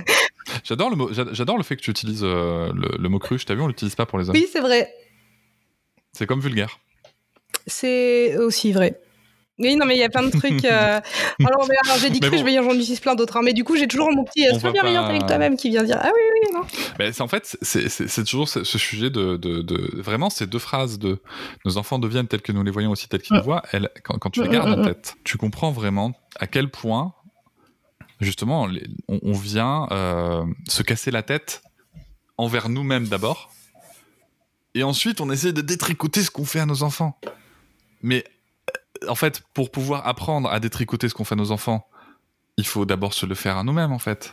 j'adore, le j'adore le fait que tu utilises euh, le, mot cruche. T'as vu, on l'utilise pas pour les hommes. Oui, c'est vrai. C'est comme vulgaire. C'est aussi vrai. Oui, non, mais il y a plein de trucs. Alors, euh, oh, hein. j'ai dit que je vais y en plein d'autres. Hein. mais du coup, j'ai toujours mon petit sois bienveillante avec toi-même qui vient dire Ah oui, oui, non. Mais en fait, c'est toujours ce, sujet de, Vraiment, ces deux phrases de Nos enfants deviennent tels que nous les voyons aussi tels qu'ils nous voient. quand, tu les gardes en tête, tu comprends vraiment à quel point, justement, on, vient euh, se casser la tête envers nous-mêmes d'abord. Et ensuite, on essaie de détricoter ce qu'on fait à nos enfants. Mais euh, en fait, pour pouvoir apprendre à détricoter ce qu'on fait à nos enfants, il faut d'abord se le faire à nous-mêmes, en fait.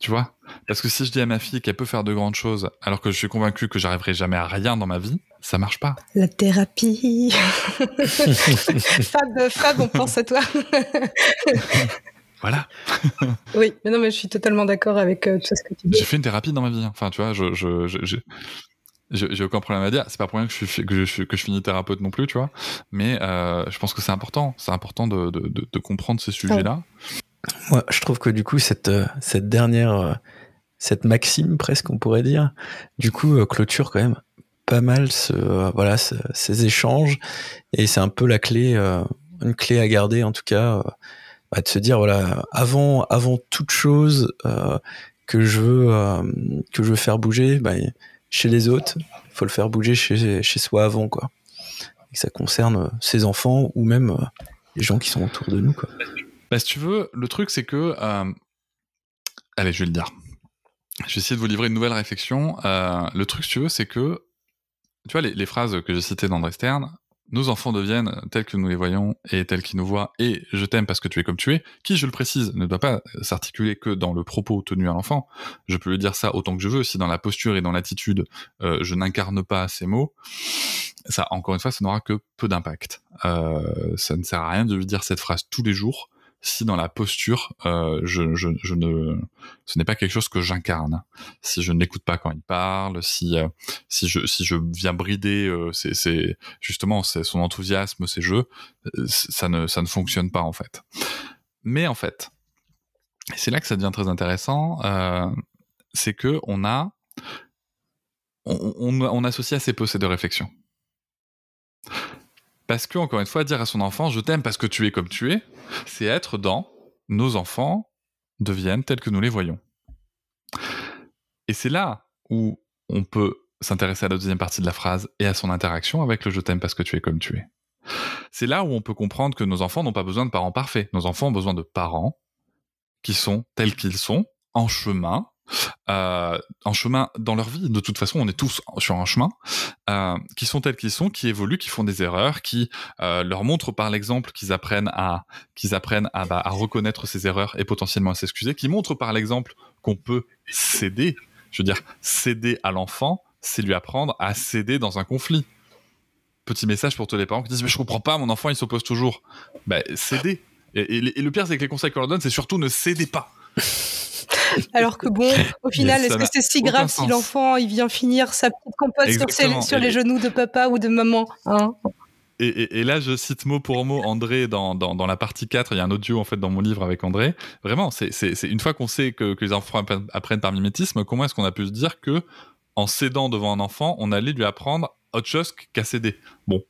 Tu vois Parce que si je dis à ma fille qu'elle peut faire de grandes choses, alors que je suis convaincu que j'arriverai jamais à rien dans ma vie, ça marche pas. La thérapie. Fab, Fab, on pense à toi. voilà. oui, mais non, mais je suis totalement d'accord avec euh, tout ce que tu dis. J'ai fait une thérapie dans ma vie. Hein. Enfin, tu vois, je, j'ai aucun problème à dire. C'est pas pour rien que je, que je, que je finis thérapeute non plus, tu vois. Mais euh, je pense que c'est important. C'est important de, de, comprendre ce sujet là Moi, je trouve que du coup, cette, euh, cette dernière, euh, cette maxime presque, on pourrait dire, du coup, clôture quand même pas mal ce, voilà, ces échanges. Et c'est un peu la clé, une clé à garder en tout cas, bah, de se dire, voilà, avant, avant toute chose que, je veux, que je veux faire bouger, bah, chez les autres, il faut le faire bouger chez, chez soi avant, quoi. Et ça concerne euh, ses enfants ou même euh, les gens qui sont autour de nous, quoi. Bah, si tu veux, le truc, c'est que. Euh, allez, je vais le dire. Je vais essayer de vous livrer une nouvelle réflexion. le truc, si tu veux, c'est que. Tu vois, les, les phrases que j'ai citées dans Stern, nos enfants deviennent tels que nous les voyons et tels qu'ils nous voient et je t'aime parce que tu es comme tu es, qui, je le précise, ne doit pas s'articuler que dans le propos tenu à l'enfant. Je peux lui dire ça autant que je veux, si dans la posture et dans l'attitude, euh, je n'incarne pas ces mots, ça, encore une fois, ça n'aura que peu d'impact. Euh, ça ne sert à rien de lui dire cette phrase tous les jours si dans la posture, euh, je, ne, ce n'est pas quelque chose que j'incarne. Si je n'écoute pas quand il parle, si euh, si je si je viens brider, euh, c'est justement c'est son enthousiasme, ses jeux, ça ne ça ne fonctionne pas en fait. Mais en fait, c'est là que ça devient très intéressant, c'est que on a on, on associe assez peu ces deux réflexions. Parce que, encore une fois, dire à son enfant je t'aime parce que tu es comme tu es, c'est être dans nos enfants deviennent tels que nous les voyons. Et c'est là où on peut s'intéresser à la deuxième partie de la phrase et à son interaction avec le je t'aime parce que tu es comme tu es. C'est là où on peut comprendre que nos enfants n'ont pas besoin de parents parfaits. Nos enfants ont besoin de parents qui sont tels qu'ils sont, en chemin, euh, en chemin dans leur vie. De toute façon, on est tous sur un chemin, euh, qui sont tels qu'ils sont, qui évoluent, qui font des erreurs, qui euh, leur montrent par l'exemple qu'ils apprennent à qu'ils apprennent bah, à, reconnaître ces erreurs et potentiellement à s'excuser, qui montrent par l'exemple qu'on peut céder. Je veux dire, céder à l'enfant, c'est lui apprendre à céder dans un conflit. Petit message pour tous les parents qui disent mais je comprends pas, mon enfant il s'oppose toujours. Ben, céder. Et, le pire c'est que les conseils qu'on leur donne c'est surtout ne cédez pas Alors que bon, au final, est-ce que c'est si grave si l'enfant il vient finir sa petite compote sur, les genoux de papa ou de maman hein et, là, je cite mot pour mot André dans, la partie 4. Il y a un audio en fait dans mon livre avec André. Vraiment, c'est une fois qu'on sait que, les enfants apprennent par mimétisme, comment est-ce qu'on a pu se dire que en s'aidant devant un enfant, on allait lui apprendre autre chose qu'à Bon.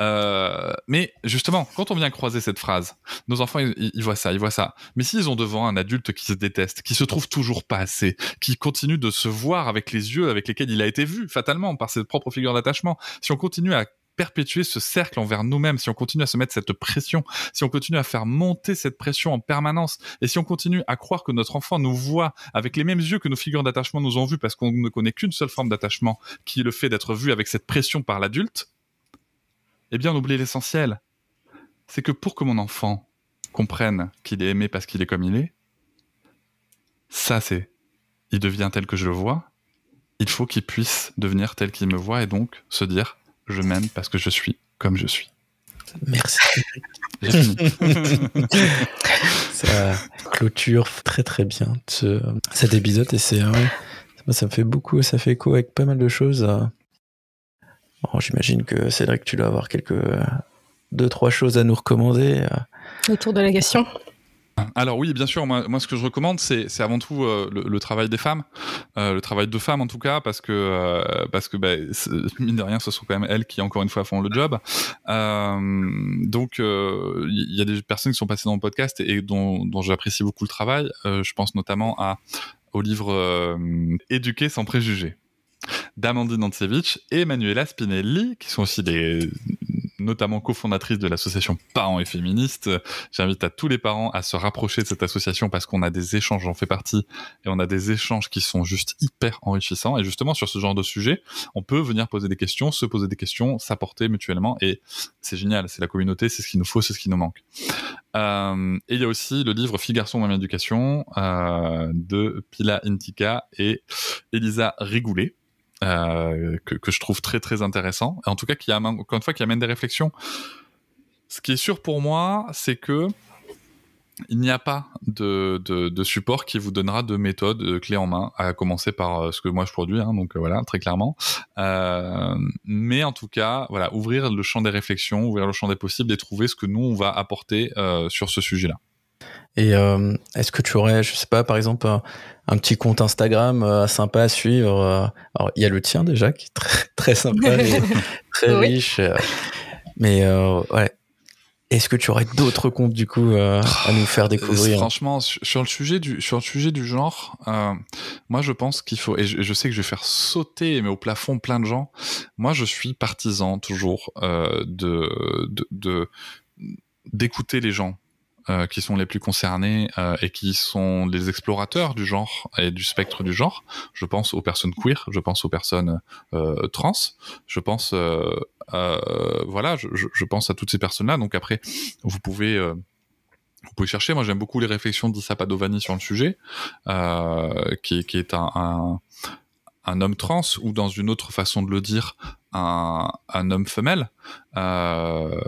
Euh, mais justement, quand on vient croiser cette phrase, nos enfants, ils, voient ça, ils voient ça. Mais s'ils ont devant un adulte qui se déteste, qui se trouve toujours pas assez, qui continue de se voir avec les yeux avec lesquels il a été vu, fatalement, par ses propres figures d'attachement, si on continue à perpétuer ce cercle envers nous-mêmes, si on continue à se mettre cette pression, si on continue à faire monter cette pression en permanence, et si on continue à croire que notre enfant nous voit avec les mêmes yeux que nos figures d'attachement nous ont vus parce qu'on ne connaît qu'une seule forme d'attachement, qui est le fait d'être vu avec cette pression par l'adulte, eh bien on oublie l'essentiel. C'est que pour que mon enfant comprenne qu'il est aimé parce qu'il est comme il est, ça c'est, il devient tel que je le vois, il faut qu'il puisse devenir tel qu'il me voit et donc se dire je m'aime parce que je suis comme je suis. Merci. ça clôture très très bien cet épisode et c'est euh, ça me fait beaucoup, ça fait écho avec pas mal de choses. J'imagine que Cédric, tu dois avoir quelques deux trois choses à nous recommander autour de la question alors oui, bien sûr, moi, ce que je recommande, c'est, avant tout euh, le, travail des femmes, euh, le travail de femmes en tout cas, parce que, euh, parce que bah, mine de rien, ce sont quand même elles qui, encore une fois, font le job. donc, il y a des personnes qui sont passées dans le podcast et, dont, j'apprécie beaucoup le travail. je pense notamment à, au livre Éduquer sans préjugés d'Amandine Antsevich et Manuela Spinelli, qui sont aussi des, notamment cofondatrice de l'association Parents et Féministes. J'invite à tous les parents à se rapprocher de cette association parce qu'on a des échanges, j'en fais partie, et on a des échanges qui sont juste hyper enrichissants. Et justement, sur ce genre de sujet, on peut venir poser des questions, se poser des questions, s'apporter mutuellement, et c'est génial, c'est la communauté, c'est ce qu'il nous faut, c'est ce qui nous manque. Euh, et il y a aussi le livre Fille garçon, même éducation euh, de Pila Intika et Elisa Rigoulet. Euh, que, je trouve très très intéressant. En tout cas, qui amène, encore une fois, qui amène des réflexions. Ce qui est sûr pour moi, c'est que il n'y a pas de, support qui vous donnera de méthode de clé en main, à commencer par euh, ce que moi je produis, hein, donc euh, voilà, très clairement. mais en tout cas, voilà, ouvrir le champ des réflexions, ouvrir le champ des possibles et trouver ce que nous on va apporter sur ce sujet-là. Et euh, est-ce que tu aurais, je sais pas, par exemple, un, petit compte Instagram euh, sympa à suivre euh, Alors, il y a le tien déjà, qui est très, sympa, et très riche. mais ouais, est-ce que tu aurais d'autres comptes du coup à nous faire découvrir Franchement, sur le sujet du sur le sujet du genre, moi je pense qu'il faut et je, sais que je vais faire sauter mais au plafond plein de gens. Moi je suis partisan toujours de de d'écouter les gens euh, qui sont les plus concernés euh, et qui sont les explorateurs du genre et du spectre du genre. Je pense aux personnes queer, je pense aux personnes euh, trans, je pense, euh, voilà, je, je, pense à toutes ces personnes-là. Donc après, vous pouvez vous pouvez chercher. Moi, j'aime beaucoup les réflexions d'Issa Padovani sur le sujet, euh, qui, qui, est un, un, un homme trans ou dans une autre façon de le dire un, homme femelle euh,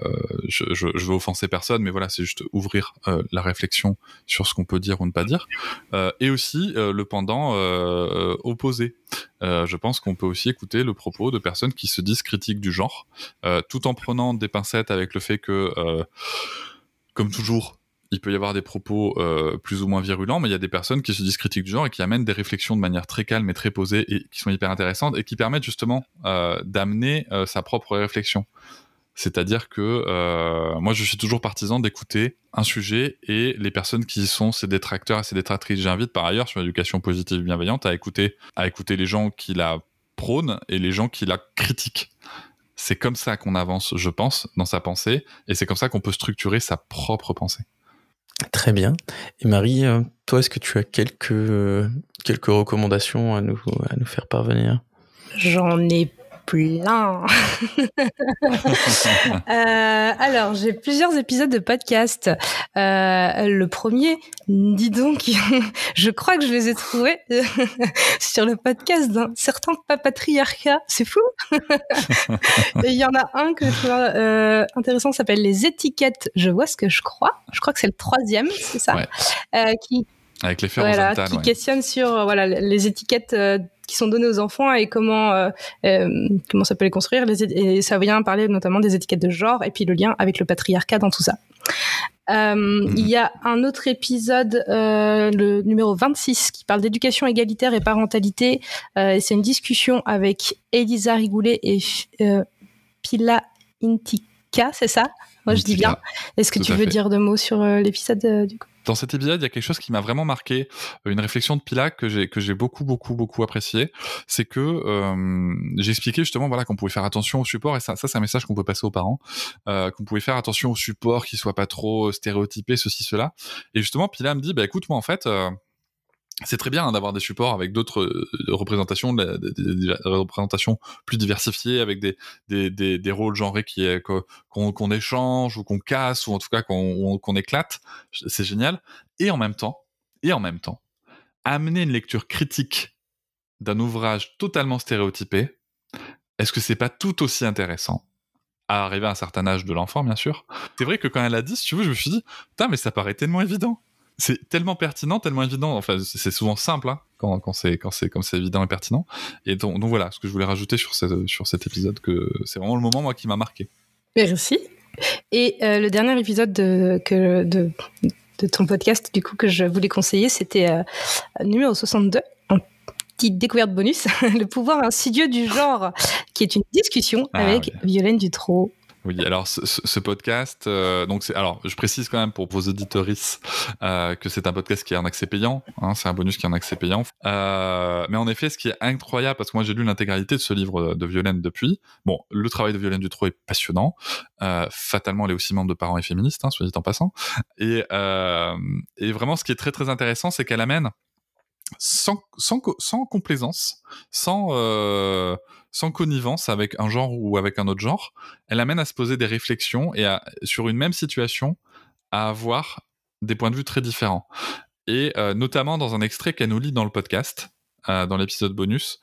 je, je, veux offenser personne mais voilà c'est juste ouvrir euh, la réflexion sur ce qu'on peut dire ou ne pas dire euh, et aussi le pendant opposé je pense qu'on peut aussi écouter le propos de personnes qui se disent critiques du genre tout en prenant des pincettes avec le fait que comme toujours, il peut y avoir des propos euh, plus ou moins virulents, mais il y a des personnes qui se disent critiques du genre et qui amènent des réflexions de manière très calme et très posée et qui sont hyper intéressantes et qui permettent justement euh, d'amener euh, sa propre réflexion. C'est-à-dire que moi, je suis toujours partisan d'écouter un sujet et les personnes qui sont ses détracteurs et ses détractrices. J'invite par ailleurs sur l'éducation positive et bienveillante à écouter, à écouter les gens qui la prônent et les gens qui la critiquent. C'est comme ça qu'on avance, je pense, dans sa pensée, et c'est comme ça qu'on peut structurer sa propre pensée. Très bien. Et Marie, euh, toi, est-ce que tu as quelques, euh, quelques recommandations à nous, à nous faire parvenir J'en ai Euh, alors, j'ai plusieurs épisodes de podcast. Euh, le premier, dis donc, je crois que je les ai trouvés sur le podcast d'un certain patriarcat C'est fou. il y en a un que je trouve euh, intéressant, s'appelle Les étiquettes. Je vois ce que je crois. Je crois que c'est le troisième, c'est ça qui, Avec les voilà, qui questionne sur voilà, les étiquettes qui sont données aux enfants et comment euh, euh, comment ça peut les construire. et ça vient parler notamment des étiquettes de genre et puis le lien avec le patriarcat dans tout ça. Euh, mhm. Il y a un autre épisode, le numéro 26, qui parle d'éducation égalitaire et parentalité. Et c'est une discussion avec Elisa Rigoulet et Pila Intika, c'est ça moi, je dis bien. Est-ce que tu veux dire deux mots sur euh, l'épisode euh, du coup dans cet épisode, il y a quelque chose qui m'a vraiment marqué, euh, une réflexion de Pila que j'ai que j'ai beaucoup beaucoup beaucoup apprécié, c'est que j'ai j'expliquais justement voilà qu'on pouvait faire attention au support et ça, c'est un message qu'on peut passer aux parents, qu'on pouvait faire attention au support qui soit pas trop stéréotypé ceci cela. Et justement Pila me dit bah écoute moi en fait c'est très bien hein, d'avoir des supports avec d'autres euh, représentations, des, représentations plus diversifiées, avec des, des, des rôles genrés qui euh, qu'on échange ou qu'on casse ou en tout cas qu'on éclate. C'est génial. Et en même temps, et en même temps, amener une lecture critique d'un ouvrage totalement stéréotypé, est-ce que c'est pas tout aussi intéressant à arriver à un certain âge de l'enfant, bien sûr. C'est vrai que quand elle a dit, tu veux, je me suis dit, putain, mais ça paraît tellement évident c'est tellement pertinent, tellement évident. Enfin, c'est souvent simple hein, quand, quand c'est quand c'est comme c'est évident et pertinent. Et donc, voilà, ce que je voulais rajouter sur sur cet épisode que c'est vraiment le moment moi qui m'a marqué. Merci. Et euh, le dernier épisode de, de, ton podcast du coup que je voulais conseiller, c'était euh, numéro 62 petite découverte bonus, le pouvoir insidieux du genre, qui est une discussion ah, avec Violaine Dutrot alors ce, podcast, euh, donc c'est, alors je précise quand même pour vos auditeurs que c'est un podcast qui est un accès payant, hein, c'est un bonus qui est en accès payant. Euh, mais en effet, ce qui est incroyable, parce que moi j'ai lu l'intégralité de ce livre de Violaine depuis. Bon, le travail de Violaine Dutroux est passionnant. Euh, fatalement, elle est aussi membre de Parents et féministes, hein, soit dit en passant. et vraiment, ce qui est très très intéressant, c'est qu'elle amène sans, complaisance, euh, sans, connivence avec un genre ou avec un autre genre, elle amène à se poser des réflexions et à, sur une même situation à avoir des points de vue très différents. Et euh, notamment dans un extrait qu'elle nous lit dans le podcast, euh, dans l'épisode bonus,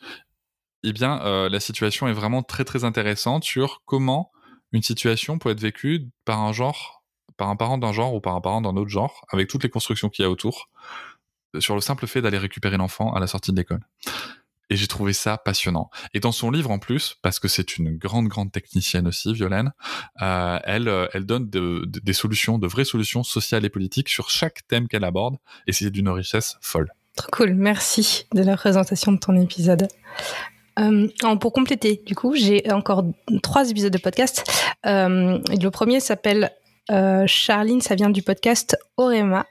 eh bien, la situation est vraiment très très intéressante sur comment une situation peut être vécue par un genre, par un parent d'un genre ou par un parent d'un autre genre, avec toutes les constructions qu'il y a autour sur le simple fait d'aller récupérer l'enfant à la sortie de l'école. Et j'ai trouvé ça passionnant. Et dans son livre en plus, parce que c'est une grande grande technicienne aussi, Violaine, euh, elle euh, elle donne des solutions, de vraies solutions sociales et politiques sur chaque thème qu'elle aborde, et c'est d'une richesse folle. Trop cool, merci de la présentation de ton épisode. Euh, pour compléter, du coup, j'ai encore trois épisodes de podcast. le premier s'appelle euh, Charline, ça vient du podcast Orema.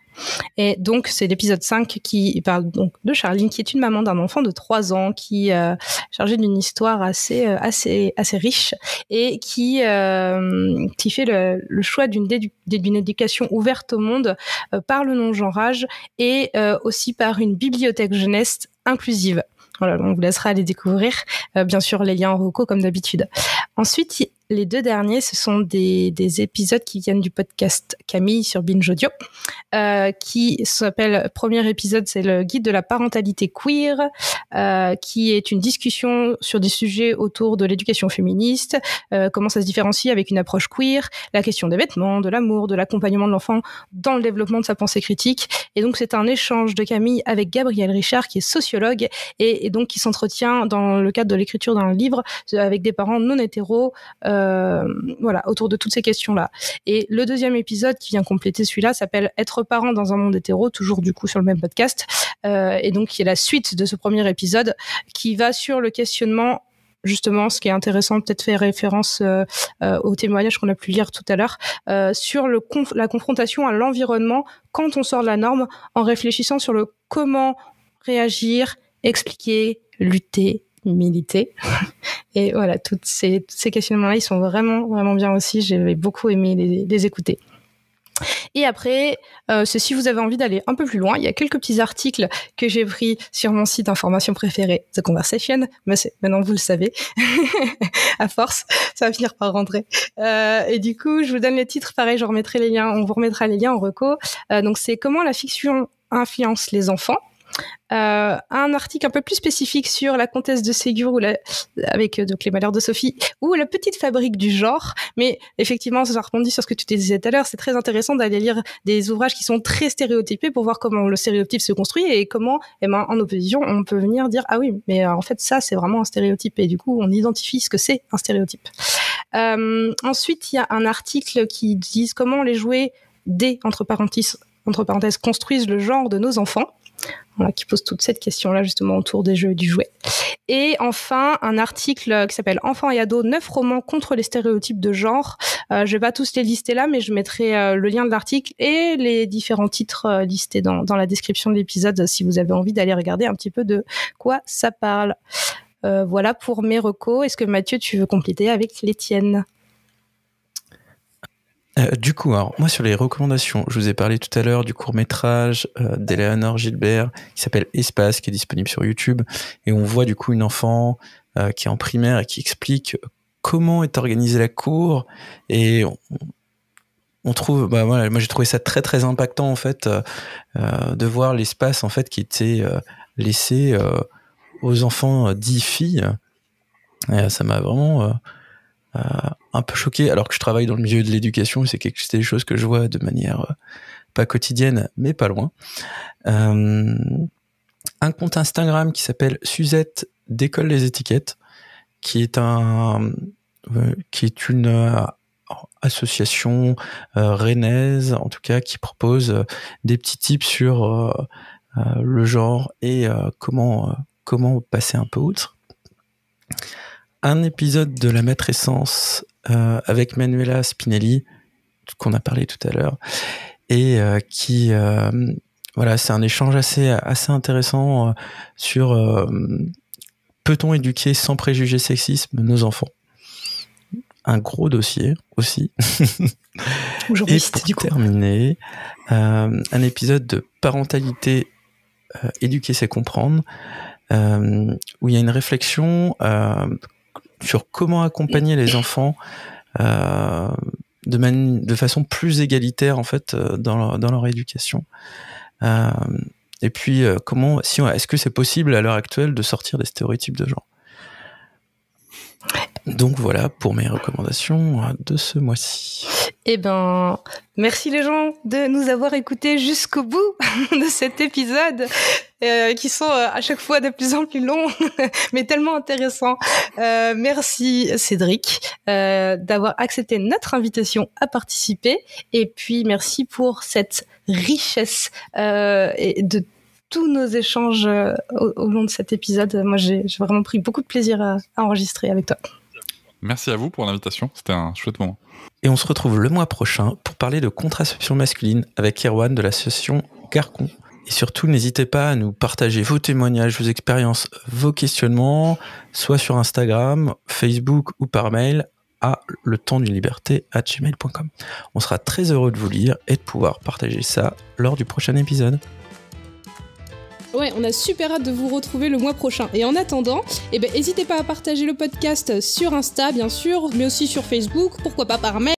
Et donc, c'est l'épisode 5 qui parle donc de Charline, qui est une maman d'un enfant de 3 ans, qui euh, est chargée d'une histoire assez, euh, assez, assez riche et qui, qui fait le, choix d'une d'une éducation ouverte au monde par le non-genrage et aussi par une bibliothèque jeunesse inclusive. Voilà, on vous laissera aller découvrir, bien sûr, les liens en recours comme d'habitude. Ensuite, les deux derniers, ce sont des, épisodes qui viennent du podcast Camille sur Binge Audio, euh, qui s'appelle, premier épisode, c'est le guide de la parentalité queer, euh, qui est une discussion sur des sujets autour de l'éducation féministe, euh, comment ça se différencie avec une approche queer, la question des vêtements, de l'amour, de l'accompagnement de l'enfant dans le développement de sa pensée critique. Et donc, c'est un échange de Camille avec Gabriel Richard, qui est sociologue, et, donc qui s'entretient dans le cadre de l'écriture d'un livre avec des parents non hétéros. Euh, voilà, autour de toutes ces questions-là. Et le deuxième épisode qui vient compléter celui-là s'appelle Être parent dans un monde hétéro, toujours du coup sur le même podcast, euh, et donc qui est la suite de ce premier épisode qui va sur le questionnement justement, ce qui est intéressant, peut-être faire référence euh, au témoignage qu'on a pu lire tout à l'heure, sur la confrontation à l'environnement quand on sort de la norme, en réfléchissant sur le comment réagir, expliquer, lutter, militer. Et voilà, toutes ces, ces questionnements-là, ils sont vraiment, vraiment bien aussi. J'avais beaucoup aimé les, écouter. Et après, euh, si vous avez envie d'aller un peu plus loin, il y a quelques petits articles que j'ai pris sur mon site information préférée, The Conversation. Mais maintenant, vous le savez. à force, ça va finir par rentrer. Euh, et du coup, je vous donne les titres. Pareil, je remettrai les liens. On vous remettra les liens en reco. Euh, donc, c'est comment la fiction influence les enfants euh, un article un peu plus spécifique sur la comtesse de Ségur ou avec euh, donc les malheurs de Sophie ou la petite fabrique du genre. Mais effectivement, ça répondit sur ce que tu disais tout à l'heure. C'est très intéressant d'aller lire des ouvrages qui sont très stéréotypés pour voir comment le stéréotype se construit et comment, eh ben, en opposition, on peut venir dire ah oui, mais euh, en fait ça c'est vraiment un stéréotype et du coup on identifie ce que c'est un stéréotype. ensuite, il y a un article qui dit comment les jouets des entre entre parenthèses construisent le genre de nos enfants qui pose toute cette question-là justement autour des jeux et du jouet. Et enfin, un article qui s'appelle Enfants et ados, neuf romans contre les stéréotypes de genre. Euh, je vais pas tous les lister là, mais je mettrai euh, le lien de l'article et les différents titres euh, listés dans, dans, la description de l'épisode si vous avez envie d'aller regarder un petit peu de quoi ça parle. Euh, voilà pour mes recos. Est-ce que Mathieu, tu veux compléter avec les euh, du coup, alors, moi sur les recommandations, je vous ai parlé tout à l'heure du court métrage euh, d'Eleanor Gilbert qui s'appelle Espace, qui est disponible sur YouTube, et on voit du coup une enfant euh, qui est en primaire et qui explique comment est organisée la cour, et on, trouve, bah, voilà, moi j'ai trouvé ça très très impactant en fait euh, de voir l'espace en fait qui était laissé aux enfants dix filles, ça m'a vraiment euh, un peu choqué, alors que je travaille dans le milieu de l'éducation, c'est quelque chose que je vois de manière euh, pas quotidienne, mais pas loin. Euh, un compte Instagram qui s'appelle Suzette décolle les étiquettes, qui est un, qui est une association rennaise, en tout cas, qui propose des petits tips sur le genre et comment comment passer un peu outre un épisode de La Maître-Essence euh, avec Manuela Spinelli, qu'on a parlé tout à l'heure, et euh, qui, euh, voilà, c'est un échange assez, assez intéressant sur peut-on éduquer sans préjugés sexisme nos enfants un gros dossier aussi. Aujourd'hui, c'est du un épisode de parentalité, éduquer c'est comprendre, où il y a une réflexion sur comment accompagner les enfants euh, de, de façon plus égalitaire en fait euh, dans leur, éducation. Euh, et puis comment, si est-ce que c'est possible à l'heure actuelle de sortir des stéréotypes de genre Donc voilà pour mes recommandations de ce mois-ci. Eh ben, merci les gens de nous avoir écoutés jusqu'au bout de cet épisode, euh, qui sont euh, à chaque fois de plus en plus longs, mais tellement intéressants. Euh, merci Cédric d'avoir accepté notre invitation à participer, et puis merci pour cette richesse et de tous nos échanges au, long de cet épisode. Moi, j'ai vraiment pris beaucoup de plaisir à enregistrer avec toi. Merci à vous pour l'invitation. C'était un chouette moment. Et on se retrouve le mois prochain pour parler de contraception masculine avec Erwan de l'association Garcon. Et surtout, n'hésitez pas à nous partager vos témoignages, vos expériences, vos questionnements, soit sur Instagram, Facebook ou par mail à le temps d'une liberté gmail.com. On sera très heureux de vous lire et de pouvoir partager ça lors du prochain épisode. Ouais, on a super hâte de vous retrouver le mois prochain. Et en attendant, eh ben, n'hésitez pas à partager le podcast sur Insta, bien sûr, mais aussi sur Facebook, pourquoi pas par mail.